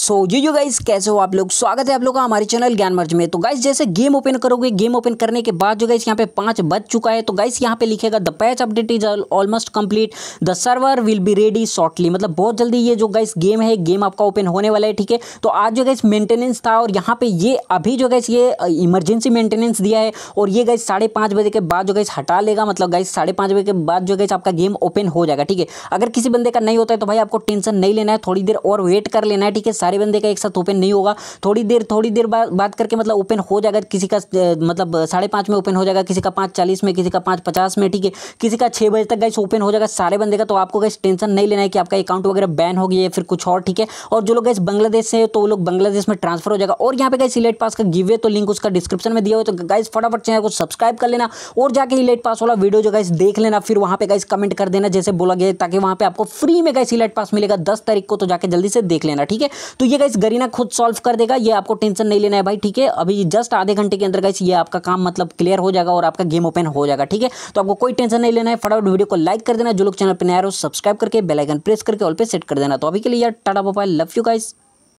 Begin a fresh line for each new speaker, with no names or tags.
so so, yo you guys कैसे हो आप लोग स्वागत है आप लोग का हमारे चैनल ज्ञान मर्ज में तो गाइस जैसे गेम ओपन करोगे गेम ओपन करने के बाद जो गाइस यहाँ पे पाँच बज चुका है तो गाइस यहाँ पे लिखेगा the patch update is almost complete the server will be ready shortly मतलब बहुत जल्दी ये जो गाइस गेम है गेम आपका ओपन होने वाला है ठीक है तो आज जो गाइस मेंटेनेंस था और यहाँ पे ये अभी जो गाइस ये इमरजेंसी मेंटेनेंस दिया है और ये गाइस साढ़े बजे के बाद जो गाइस हटा लेगा मतलब गाइस साढ़े बजे के बाद जो गाइस आपका गेम ओपन हो जाएगा ठीक है अगर किसी बंदे का नहीं होता है तो भाई आपको टेंशन नहीं लेना है थोड़ी देर और वेट कर लेना है ठीक है सारे बंदे का एक साथ ओपन नहीं होगा थोड़ी देर थोड़ी देर बाद बात करके मतलब ओपन हो जाएगा किसी का मतलब साढ़े पाँच में ओपन हो जाएगा किसी का पाँच चालीस में किसी का पाँच पचास में ठीक है किसी का छः बजे तक गाइस ओपन हो जाएगा सारे बंदे का तो आपको गाइस टेंशन नहीं लेना है कि आपका अकाउंट वगैरह बैन हो गया फिर कुछ और ठीक है और जो लोग गाइस बांग्लादेश से तो वो लोग बांग्लादेश में ट्रांसफर हो जाएगा और यहाँ पे गाइस इलेट पास का गिवे तो लिंक उसका डिस्क्रिप्शन में दिया हुआ तो गाइस फटाफट चैनल को सब्सक्राइब कर लेना और जाके इलेट पास वाला वीडियो जो गाइस देख लेना फिर वहाँ पे गाइस कमेंट कर देना जैसे बोला गया ताकि वहाँ पे आपको फ्री में गाइस इलेट पास मिलेगा दस तारीख को तो जाके जल्दी से देख लेना ठीक है तो ये गाइस गरीना खुद सॉल्व कर देगा ये आपको टेंशन नहीं लेना है भाई ठीक है अभी जस्ट आधे घंटे के अंदर गाइस ये आपका काम मतलब क्लियर हो जाएगा और आपका गेम ओपन हो जाएगा ठीक है तो आपको कोई टेंशन नहीं लेना है फटाफट वीडियो को लाइक कर देना जो लोग चैनल पर नया हो सब्सक्राइब करके बेलाइकन प्रेस करके ऑल पे सेट कर देना तो अभी के लिए यार tata mobile love you guys